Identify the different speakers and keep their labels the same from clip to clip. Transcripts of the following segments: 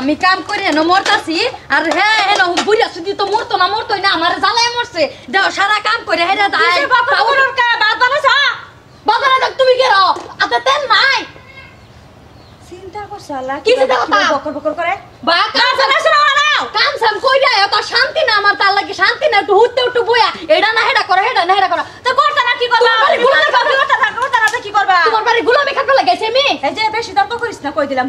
Speaker 1: আমি কাম করি এনো মরতাছি আর হ্যাঁ এনো বুড়া সুদি তো মরতো না মরতো না আমার জ্বালায় মরছে দাও সারা কাম করে হেরা তুমি কে তেল নাই কি কাম শান্তি না লাগি শান্তি না কি করবা কি না দিলাম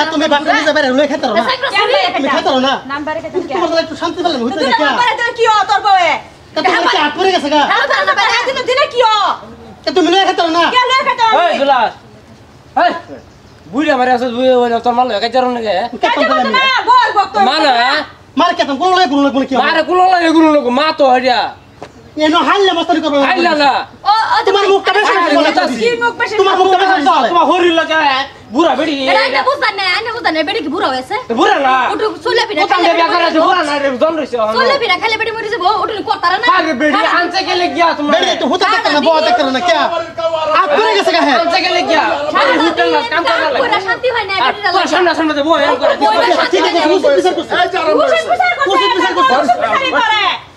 Speaker 1: তা তুমি বাপরে নিজে বাইরে লই খাইতারো না তুমি খাইতারো না নাম্বারে কেন কি একটু শান্তি পেলাম হইতো না নাম্বারে তো কি তোর বউয়ে তা তুমি হ্যাঁ, কি আট পড়ে গেছে গা হ্যাঁ তার নাম্বারে আজ দিনে কি তা তুমি লই খাইতারো না কে লই খাইতারো এই এই বুইরা মাল
Speaker 2: না কে মার গুলো গুলো কি মারে গুলো গুলো মা তো হাল্লা করবে হাল্লা না ও তোমার তোমার তোমার
Speaker 1: বুড়া বেড়ি এটা বুঝান না আনে বুঝান না বেড়ি কি বুড়া হয়েছে বুড়া না ওটু চলে বিনা ওটা বিয়া করা আছে বুড়া না রে জন রইছে চলে বিনা খালি বেড়ি মরিছে বউ ওটু করতারা না আরে বেড়ি আনছে গেলে গিয়া তোমার বেড়ি তো হুতা দেখতে না বউ দেখতে না কে আর করে গেছে কা হে হ্যাঁ। আনছে গেলে গিয়া বেড়ি হুতা না কাম করা লাগে পুরা শান্তি হয় না বেড়ি লাগে সামনে সামনে বউ এম করে ঠিক আছে তুমি বিচার করছো এই চার নম্বর কোশিশ বিচার করছো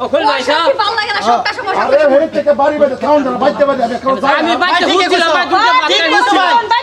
Speaker 1: ও কই ভাই সাহেব ভালো লাগে না সবটা সমস্যা আরে হেড থেকে
Speaker 2: বাড়ি বেটা সাউন্ড না বাইতে বাইতে আমি বাইতে হুতা না বাইতে হ্যাঁ, বাইতে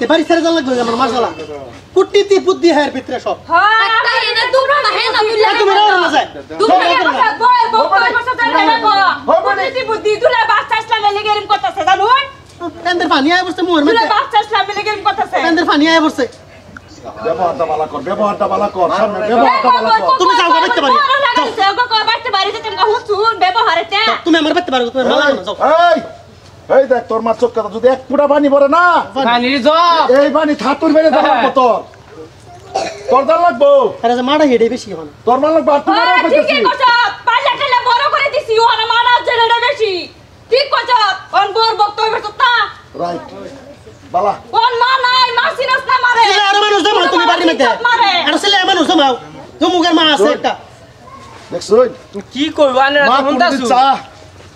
Speaker 2: তে বাড়ি ছেড়ে জানলা গই আমার মাশাআল্লাহ কুটনীতি বুদ্ধি হায়ের ভিতরে সব হ্যাঁ এটা দুবরা না হ্যাঁ না তুমি না যায় দুবরা না যায় বল বল বল না গো
Speaker 1: কুটনীতি বুদ্ধি দুলা বাচ্চা ইসলামে লেগে এরকম করতেছে জানুন কেন্দ্র পানি আয় বসে মোর মধ্যে দুলা বাচ্চা ইসলামে লেগে এরকম করতেছে কেন্দ্র
Speaker 2: পানি আয় বসে ব্যবহারটা ভালো কর ব্যবহারটা ভালো কর সামনে ব্যবহারটা ভালো কর তুমি যাও বাইতে পারি
Speaker 1: যাও গো বাইতে পারি তুমি হুন শুন ব্যবহারে তুমি
Speaker 2: আমার বাইতে পারো তুমি মালা না যাও এই এই দেখ তোর মার চোখ যদি এক ফুটা পানি পড়ে না এই পানি থাতুর মেরে দেওয়ার হ্যাঁ। মতো তোর দাল লাগবো আচ্ছা, মারা হেডে হেডে হ্যাঁ,
Speaker 1: বেশি ঠিক কইছ অন বোর বক্ত হইবে সত্তা রাইট বালা কোন মা আর মানুষ দামাও তুমি বাড়ি মানুষ
Speaker 2: দামাও তুমি মুগের মা একটা দেখছ
Speaker 1: কি কইবা না তুমি চা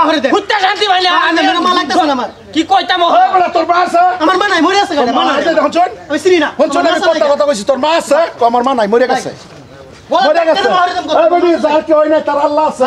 Speaker 1: চাপা করে দে হুত্তা শান্তি ভাই না আমি মা আমার মা আছে আমার মা নাই মরে আছে গাড়ি মা না শুন আমি কথা
Speaker 2: কথা কইছি মা আছে আমার মা নাই মরে গেছে মরে গেছে ওই তার আল্লাহ আছে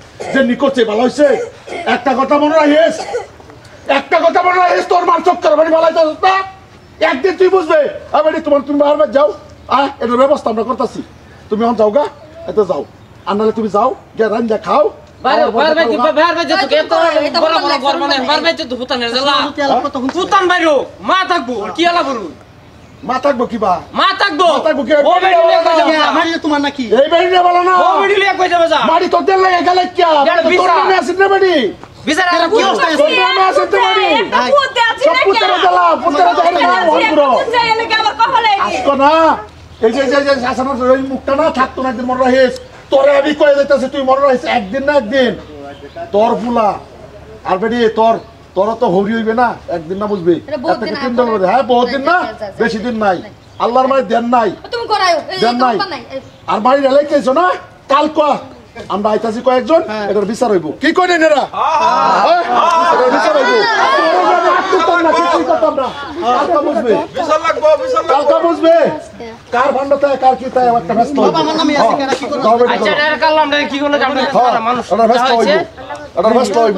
Speaker 2: যে নিকটে ভালো হয়েছে একটা কথা মনে রাখিস একটা কথা মনে রাখিস তোর মান চক্কর বাড়ি ভালো হয়েছে না একদিন তুই বুঝবে আমি তোমার তুমি বাহার যাও আহ এটার ব্যবস্থা আমরা করতেছি তুমি এখন যাও গা এতে যাও আর নাহলে তুমি যাও গিয়ে রান্না খাও হ্যাঁ? মা থাকবো কি আলা বলুন মা থাকবো কিবা মা থাকবো তোমার নাকি হ্যাঁ, এই বেডি বলো না যাবা বাড়ি তোর দেন লাগে গেলে না বেডি না মুখটা না থাকতো না একদিন মনে তোরে তুই মনে রহিস একদিন না একদিন তোর ফুলা আর বেডি তোর তোরা তো হরি হইবে না একদিন না বুঝবে হ্যাঁ বহুদিন দিন না বেশি দিন নাই আল্লাহর মায়ের দেন নাই দেন নাই আর বাড়ি কেছো না কাল ক আমরা আইতাছি কয়েকজন এটার বিচার হইব কি কইনে নেরা বিচার হইব কার ভান্ড তাই কার কি তাই একটা ব্যস্ত ব্যস্ত হইব ব্যস্ত হইব